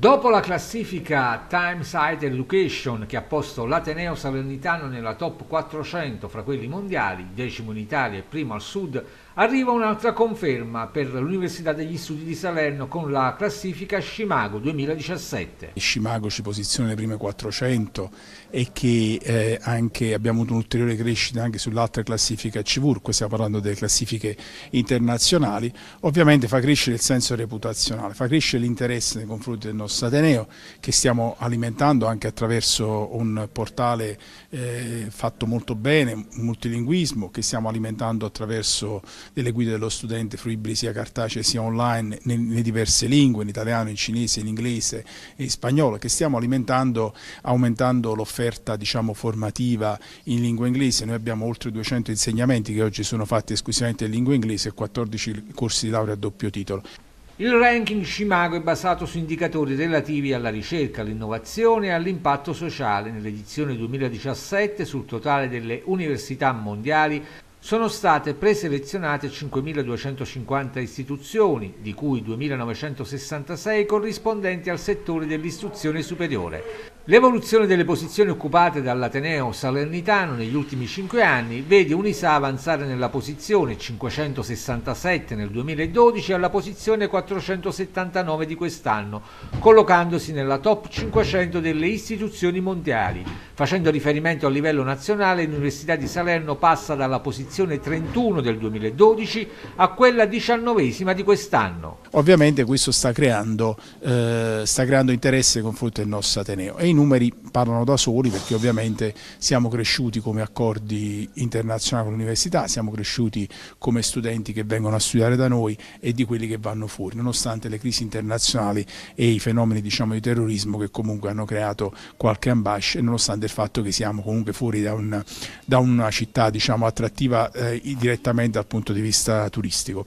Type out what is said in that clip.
Dopo la classifica Time Site Education che ha posto l'Ateneo Salernitano nella top 400 fra quelli mondiali, decimo in Italia e primo al sud, Arriva un'altra conferma per l'Università degli Studi di Salerno con la classifica Scimago 2017. Scimago ci posiziona nelle prime 400 e che eh, anche abbiamo avuto un'ulteriore crescita anche sull'altra classifica Civurque, stiamo parlando delle classifiche internazionali, ovviamente fa crescere il senso reputazionale, fa crescere l'interesse nei confronti del nostro Ateneo che stiamo alimentando anche attraverso un portale eh, fatto molto bene, un multilinguismo che stiamo alimentando attraverso delle guide dello studente fruibili sia cartacee sia online nelle diverse lingue, in italiano, in cinese, in inglese e in spagnolo, che stiamo alimentando aumentando l'offerta diciamo, formativa in lingua inglese. Noi abbiamo oltre 200 insegnamenti che oggi sono fatti esclusivamente in lingua inglese e 14 corsi di laurea a doppio titolo. Il ranking Scimago è basato su indicatori relativi alla ricerca, all'innovazione e all'impatto sociale. Nell'edizione 2017 sul totale delle università mondiali sono state preselezionate 5.250 istituzioni, di cui 2.966 corrispondenti al settore dell'istruzione superiore. L'evoluzione delle posizioni occupate dall'Ateneo Salernitano negli ultimi cinque anni vede Unisa avanzare nella posizione 567 nel 2012 alla posizione 479 di quest'anno, collocandosi nella top 500 delle istituzioni mondiali. Facendo riferimento a livello nazionale, l'Università di Salerno passa dalla posizione 31 del 2012 a quella 19 di quest'anno. Ovviamente questo sta creando, eh, sta creando interesse nei confronti del nostro Ateneo e i numeri parlano da soli perché ovviamente siamo cresciuti come accordi internazionali con l'università, siamo cresciuti come studenti che vengono a studiare da noi e di quelli che vanno fuori, nonostante le crisi internazionali e i fenomeni diciamo, di terrorismo che comunque hanno creato qualche ambascia e nonostante del fatto che siamo comunque fuori da, un, da una città diciamo, attrattiva eh, direttamente dal punto di vista turistico.